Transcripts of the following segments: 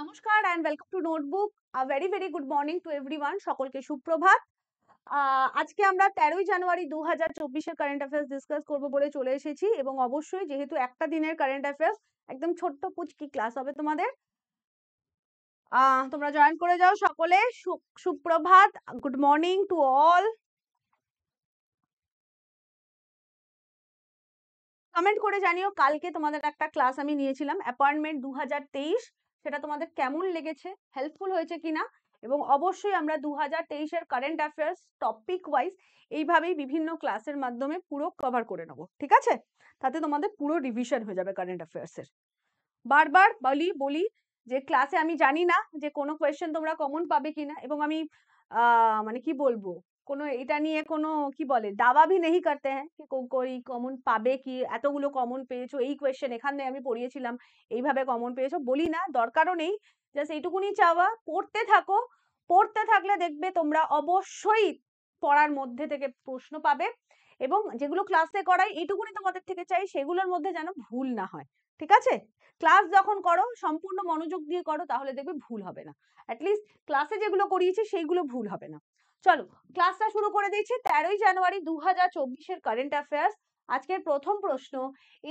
নমস্কার and welcome to notebook very very good morning to everyone সকলকে সুপ্রভাত আজকে আমরা তেরোই জানুয়ারি দু হাজার চব্বিশের কারেন্ট অ্যাফেয়ার্স ডিসকাস করব বলে চলে এসেছি এবং অবশ্যই যেহেতু একটা দিনের কারেন্ট অ্যাফেয়ার্স একদম ছোট্ট পুচকি ক্লাস হবে তোমাদের তোমরা জয়েন করে যাও সকলে সুপ্রভাত good morning to all comment করে জানিও কালকে তোমাদের একটা ক্লাস আমি নিয়েছিলাম অ্যাপয়েন্টমেন্ট দু হাজার তেইশ সেটা তোমাদের কেমন লেগেছে হেল্পফুল হয়েছে কিনা এবং অবশ্যই আমরা দু হাজার তেইশের কারেন্ট অ্যাফেয়ার্স টপিক ওয়াইজ এইভাবেই বিভিন্ন ক্লাসের মাধ্যমে পুরো কভার করে নেব ঠিক আছে তাতে তোমাদের পুরো রিভিশন হয়ে যাবে কারেন্ট অ্যাফেয়ার্সের বারবার বলি বলি যে ক্লাসে আমি জানি না যে কোনো কোয়েশ্চেন তোমরা কমন পাবে কিনা এবং আমি মানে কি বলবো কোনো এটা নিয়ে কোনো কি বলে দাবা ভি নেহি করতে হ্যাঁ কি কই কমন পাবে কি এতগুলো কমন পেয়েছো এই কোয়েশ্চেন এখানে আমি পড়িয়েছিলাম এইভাবে কমন পেয়েছো বলি না দরকারও নেই জাস্ট এইটুকুনি চাওয়া পড়তে থাকো পড়তে থাকলে দেখবে তোমরা অবশ্যই পড়ার মধ্যে থেকে প্রশ্ন পাবে এবং যেগুলো ক্লাসে করাই এইটুকুনি তোমাদের থেকে চাই সেগুলোর মধ্যে যেন ভুল না হয় ঠিক আছে ক্লাস যখন করো সম্পূর্ণ মনোযোগ দিয়ে করো তাহলে দেখবে ভুল হবে না অ্যাটলিস্ট ক্লাসে যেগুলো করিয়েছি সেইগুলো ভুল হবে না চলো ক্লাসটা শুরু করে দিয়েছি তেরোই জানুয়ারি দু হাজার চব্বিশের কারেন্ট অ্যাফেয়ার্স আজকের প্রথম প্রশ্ন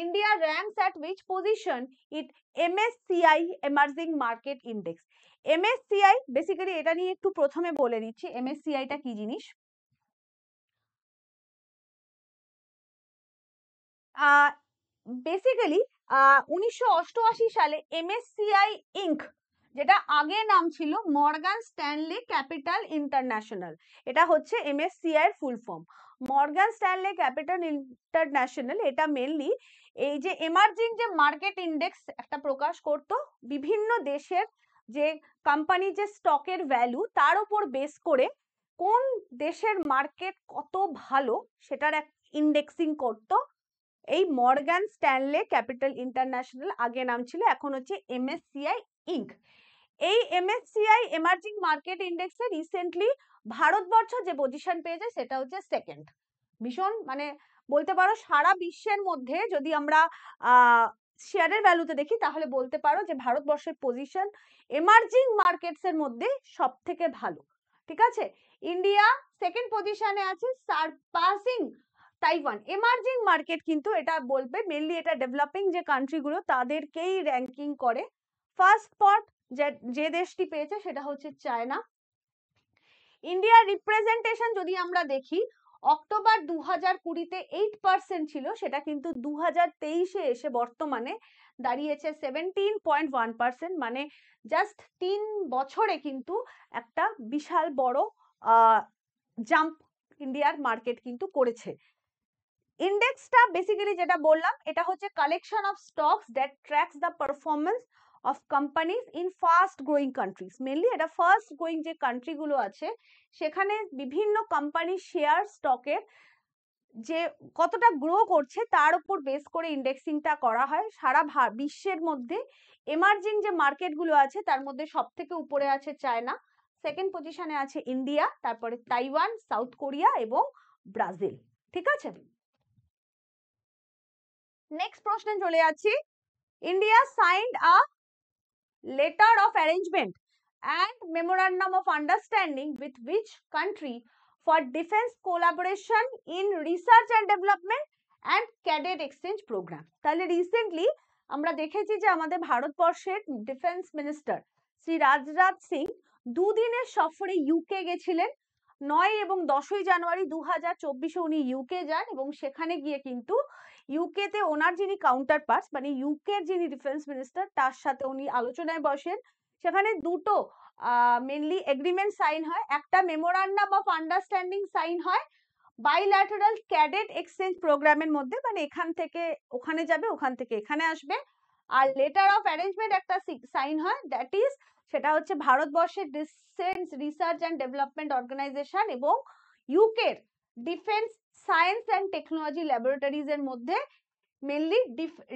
India ranks at which position it MSCI emerging market index MSCI basically এটা নিয়ে একটু প্রথমে বলে নিচ্ছি সিআইটা কি জিনিস বেসিক্যালি উনিশশো সালে এমএসসিআই ইঙ্ক যেটা আগে নাম ছিল মর্গান স্ট্যানলে ক্যাপিটাল ইন্টারন্যাশনাল এটা হচ্ছে এমএসসিআই এর full form Morgan Stanley Capital International এটা মেনলি এই যে এমার্জিং যে মার্কেট ইন্ডেক্স একটা প্রকাশ করত বিভিন্ন দেশের যে কোম্পানি যে স্টকের ভ্যালু তার উপর বেস করে কোন দেশের মার্কেট কত ভালো সেটার এক ইন্ডেক্সিং করতো এই মর্গান স্ট্যানলে ক্যাপিটাল ইন্টারন্যাশনাল আগে নাম ছিল এখন হচ্ছে এমএসসিআই ইঙ্ক এই এমএসসিআই এমার্জিং মার্কেট ইন্ডেক্সে রিসেন্টলি ভারতবর্ষ যে পজিশন পেয়েছে সেটা হচ্ছে সেকেন্ড ভীষণ মানে বলতে পারো সারা বিশ্বের মধ্যে যদি আমরা শেয়ারের ভ্যালুতে দেখি তাহলে বলতে পারো যে ভারতবর্ষের পজিশন এমার্জিং মার্কেটস এর মধ্যে সব থেকে ভালো ঠিক আছে ইন্ডিয়া সেকেন্ড পজিশনে আছে সারপাসিং তাইওয়ান এমার্জিং মার্কেট কিন্তু এটা বলবে মেনলি এটা ডেভেলপিং যে কান্ট্রিগুলো তাদেরকেই র্যাঙ্কিং করে ফার্স্ট স্পট যে দেশটি পেয়েছে সেটা হচ্ছে চায়না ইন্ডিয়ার রিপ্রেজেন্টেশন যদি আমরা দেখি অক্টোবর দু হাজার কুড়িতে এইট পার্সেন্ট ছিল সেটা কিন্তু দু হাজার তেইশে এসে বর্তমানে দাঁড়িয়েছে সেভেন্টিন পয়েন্ট ওয়ান পার্সেন্ট মানে জাস্ট তিন বছরে কিন্তু একটা বিশাল বড় জাম্প ইন্ডিয়ার মার্কেট কিন্তু করেছে ইন্ডেক্সটা বেসিক্যালি যেটা বললাম এটা হচ্ছে collection of stocks that tracks the performance of companies in fast growing countries mainly এটা ফার্স্ট গ্রোয়িং যে কান্ট্রিগুলো আছে সেখানে বিভিন্ন কোম্পানির শেয়ার স্টকের যে কতটা গ্রো করছে তার উপর বেস করে ইন্ডেক্সিংটা করা হয় সারা বিশ্বের মধ্যে এমার্জিং যে মার্কেটগুলো আছে তার মধ্যে সব থেকে উপরে আছে চায়না সেকেন্ড পজিশনে আছে ইন্ডিয়া তারপরে তাইওয়ান সাউথ কোরিয়া এবং ব্রাজিল ঠিক আছে নেক্সট প্রশ্নে চলে যাচ্ছি India signed a letter of arrangement and memorandum of understanding with which country for defence collaboration in research and development and cadet exchange programme তাহলে রিসেন্টলি আমরা দেখেছি যে আমাদের ভারতবর্ষের ডিফেন্স মিনিস্টার শ্রী রাজনাথ সিং দুদিনের সফরে ইউকে গেছিলেন নয় এবং দশই জানুয়ারি দু হাজার চব্বিশে উনি ইউকে যান এবং সেখানে গিয়ে কিন্তু ইউকেতে ওনার যিনি কাউন্টার পার্টস মানে ইউকের যিনি ডিফেন্স মিনিস্টার তার সাথে উনি আলোচনায় বসেন সেখানে দুটো মেনলি এগ্রিমেন্ট সাইন হয় একটা মেমোরান্ডাম অফ আন্ডারস্ট্যান্ডিং সাইন হয় বাইল্যাটারাল ক্যাডেট এক্সচেঞ্জ প্রোগ্রামের মধ্যে মানে এখান থেকে ওখানে যাবে ওখান থেকে এখানে আসবে আর লেটার অফ অ্যারেঞ্জমেন্ট একটা সাইন হয় দ্যাট ইজ সেটা হচ্ছে ভারতবর্ষের defence research and development organisation এবং ইউকের defence science and technology laboratories এর মধ্যে মেনলি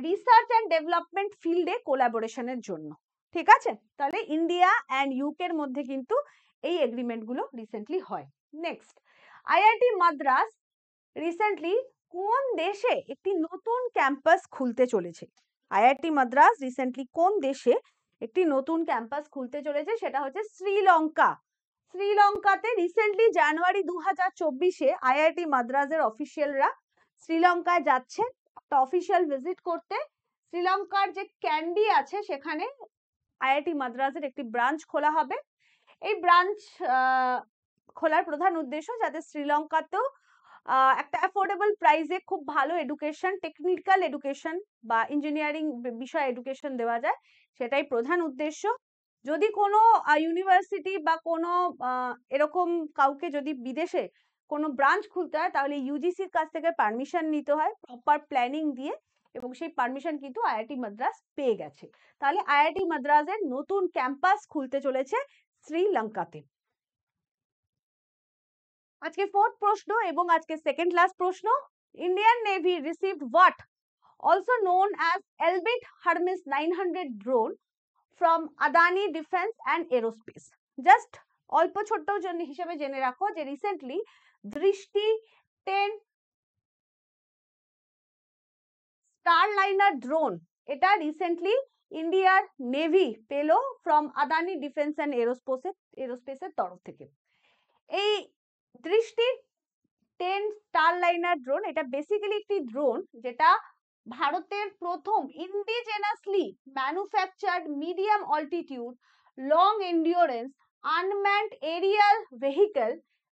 রিসার্চ অ্যান্ড ডেভেলপমেন্ট ফিল্ডে কোলাবোরেশনের জন্য ঠিক আছে তাহলে ইন্ডিয়া অ্যান্ড ইউকের মধ্যে কিন্তু এই এগ্রিমেন্টগুলো রিসেন্টলি হয় নেক্সট আইআইটি মাদ্রাস রিসেন্টলি কোন দেশে একটি নতুন ক্যাম্পাস খুলতে চলেছে আইআইটি মাদ্রাস রিসেন্টলি কোন দেশে একটি নতুন ক্যাম্পাস খুলতে চলেছে সেটা হচ্ছে শ্রীলঙ্কা শ্রীলঙ্কাতে রিসেন্টলি জানুয়ারি দু হাজার চব্বিশে আইআইটি মাদ্রাজের অফিসিয়ালরা শ্রীলঙ্কায় যাচ্ছে একটা অফিসিয়াল ভিজিট করতে শ্রীলঙ্কার যে ক্যান্ডি আছে সেখানে আইআইটি মাদ্রাজের একটি ব্রাঞ্চ খোলা হবে এই ব্রাঞ্চ খোলার প্রধান উদ্দেশ্য যাতে শ্রীলঙ্কাতেও একটা অ্যাফোর্ডেবল প্রাইসে খুব ভালো এডুকেশন টেকনিক্যাল এডুকেশন বা ইঞ্জিনিয়ারিং বিষয়ে এডুকেশন দেওয়া যায় সেটাই প্রধান উদ্দেশ্য যদি কোনো ইউনিভার্সিটি বা কোনো এরকম কাউকে যদি বিদেশে কোনো ব্রাঞ্চ খুলতে হয় তাহলে ইউজিসির কাছ থেকে পারমিশন নিতে হয় প্রপার প্ল্যানিং দিয়ে এবং সেই পারমিশন কিন্তু আইআইটি মাদ্রাস পেয়ে গেছে তাহলে আইআইটি মাদ্রাসের নতুন ক্যাম্পাস খুলতে চলেছে শ্রীলঙ্কাতে আজকে ফোর্থ প্রশ্ন এবং আজকে সেকেন্ড লাস্ট প্রশ্ন Indian navy received what also known as Elbit Hermes 900 drone from Adani Defense and Aerospace. Just অল্প ছোট্ট হিসেবে জেনে রাখো যে recently Drishti ten Starliner drone এটা রিসেন্টলি ইন্ডিয়ার নেভি পেল ফ্রম আদানি ডিফেন্স অ্যান্ড এরোস্পোসের এরোস্পেসের তরফ থেকে এই Drishti ten Starliner drone এটা বেসিক্যালি একটি ড্রোন যেটা ভারতের প্রথম indigenously manufactured medium altitude long endurance unmanned aerial vehicle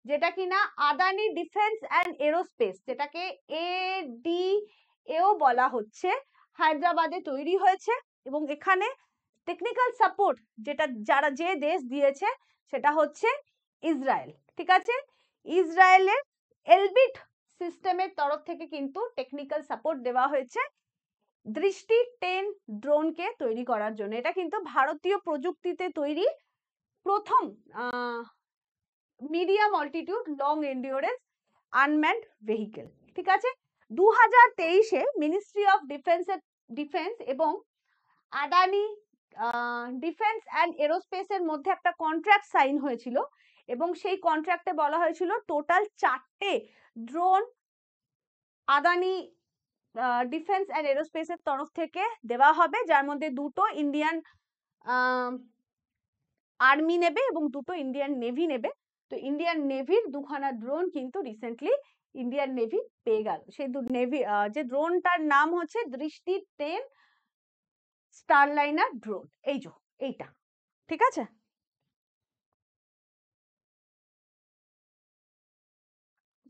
যেটা কিনা আদানি ডিফেন্স অ্যান্ড এরোস্পেস যেটাকে এ ডি এও বলা হচ্ছে হায়দ্রাবাদে তৈরি হয়েছে এবং এখানে টেকনিক্যাল সাপোর্ট যেটা যারা যে দেশ দিয়েছে সেটা হচ্ছে ইসরায়েল ঠিক আছে ইসরায়েলের এলবিট সিস্টেমের তরফ থেকে কিন্তু টেকনিক্যাল সাপোর্ট দেওয়া হয়েছে দৃষ্টি টেন ড্রোনকে তৈরি করার জন্য এটা কিন্তু ভারতীয় প্রযুক্তিতে তৈরি প্রথম medium altitude long endurance unmanned vehicle ঠিক আছে দু হাজার তেইশে মিনিস্ট্রি অফ ডিফেন্সের ডিফেন্স এবং আদানি ডিফেন্স অ্যান্ড এরোস্পেসের মধ্যে একটা কন্ট্রাক্ট সাইন হয়েছিল এবং সেই কন্ট্রাক্টে বলা হয়েছিল টোটাল চারটে ড্রোন আদানি ডিফেন্স অ্যান্ড এরোস্পেসের তরফ থেকে দেওয়া হবে যার মধ্যে দুটো ইন্ডিয়ান আর্মি নেবে এবং দুটো ইন্ডিয়ান নেভি নেবে তো ইন্ডিয়ান নেভির দুখানা ড্রোন কিন্তু রিসেন্টলি ইন্ডিয়ান নেভি পেয়ে গেল সেই নেভি যে ড্রোনটার নাম হচ্ছে দৃষ্টি টেন স্টারলাইনার ড্রোন এই যো এইটা ঠিক আছে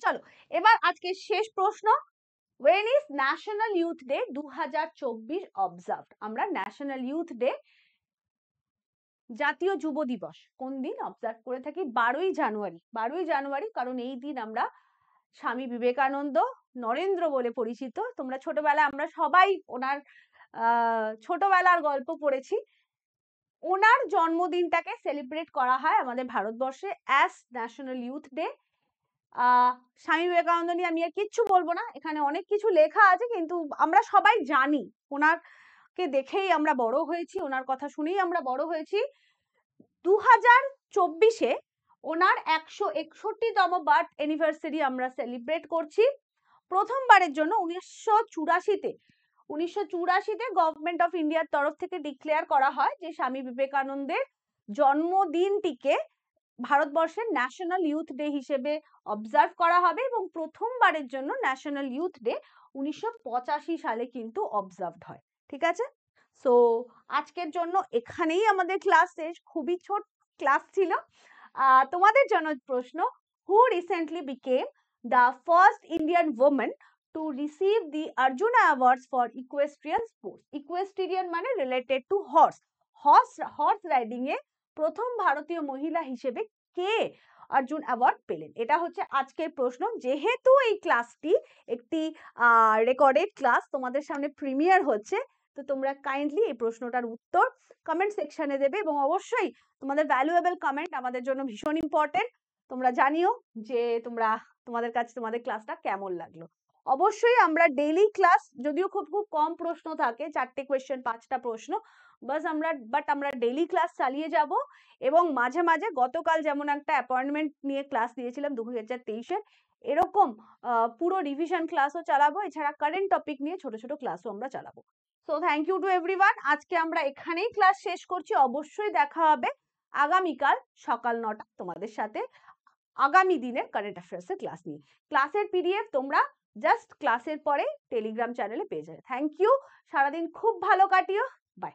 চলো এবার আজকে শেষ প্রশ্ন when is national youth day দু হাজার আমরা ন্যাশনাল ইউথ ডে জাতীয় যুব দিবস কোন দিন অবজার্ভ করে থাকি বারোই জানুয়ারি বারোই জানুয়ারি কারণ এই দিন আমরা স্বামী বিবেকানন্দ নরেন্দ্র বলে পরিচিত তোমরা ছোটবেলা আমরা সবাই ওনার ছোটবেলার গল্প পড়েছি ওনার জন্মদিনটাকে সেলিব্রেট করা হয় আমাদের ভারতবর্ষে অ্যাজ ন্যাশনাল ইউথ ডে স্বামী বিবেকানন্দ নিয়ে আমি আর কিচ্ছু বলবো না এখানে অনেক কিছু লেখা আছে কিন্তু আমরা সবাই জানি ওনার কে দেখেই আমরা বড় হয়েছি ওনার কথা শুনেই আমরা বড় হয়েছি দু হাজার চব্বিশে ওনার একশো একষট্টিতম বার্থ অ্যানিভার্সারি আমরা সেলিব্রেট করছি প্রথমবারের জন্য উনিশশো চুরাশিতে উনিশশো চুরাশিতে গভর্নমেন্ট অফ ইন্ডিয়ার তরফ থেকে ডিক্লেয়ার করা হয় যে স্বামী বিবেকানন্দের জন্মদিনটিকে ভারতবর্ষের ন্যাশনাল ইউথ ডে হিসেবে অবজার্ভ করা হবে এবং প্রথমবারের জন্য ন্যাশনাল ইউথ ডে উনিশশো সালে কিন্তু অবজার্ভড হয় ঠিক আছে সো আজকের জন্য এখানেই আমাদের ক্লাস শেষ খুবই ছোট ক্লাস ছিল তোমাদের জন্য প্রশ্ন who recently became the first Indian women to receive the Arjuna awards for equestrian sports equestrian মানে related to horse horse horse রাইডিংয়ে প্রথম ভারতীয় মহিলা হিসেবে কে অর্জুন অ্যাওয়ার্ড পেলেন এটা হচ্ছে আজকের প্রশ্ন যেহেতু এই ক্লাসটি একটি রেকর্ডেড ক্লাস তোমাদের সামনে প্রিমিয়ার হচ্ছে তো তোমরা কাইন্ডলি এই প্রশ্নটার উত্তর কমেন্ট সেকশনে দেবে এবং অবশ্যই তোমাদের ভ্যালুয়েবল কমেন্ট আমাদের জন্য ভীষণ ইম্পর্টেন্ট তোমরা জানিও যে তোমরা তোমাদের কাছে তোমাদের ক্লাসটা কেমন লাগলো অবশ্যই আমরা ডেইলি ক্লাস যদিও খুব খুব কম প্রশ্ন থাকে চারটে কোয়েশ্চেন পাঁচটা প্রশ্ন বাস আমরা বাট আমরা ডেইলি ক্লাস চালিয়ে যাব এবং মাঝে মাঝে গতকাল যেমন একটা অ্যাপয়েন্টমেন্ট নিয়ে ক্লাস দিয়েছিলাম দু হাজার তেইশের এরকম পুরো রিভিশন ক্লাসও চালাবো এছাড়া কারেন্ট টপিক নিয়ে ছোট ছোট ক্লাসও আমরা চালাবো so thank you to everyone আজকে আমরা এখানেই ক্লাস শেষ করছি অবশ্যই দেখা হবে আগামীকাল সকাল নটা তোমাদের সাথে আগামী দিনের কারেন্ট অ্যাফেয়ার্সের ক্লাস নিয়ে ক্লাসের পিডিএফ তোমরা জাস্ট ক্লাসের পরে টেলিগ্রাম চ্যানেলে পেয়ে যাবে থ্যাংক ইউ সারাদিন খুব ভালো কাটিও বাই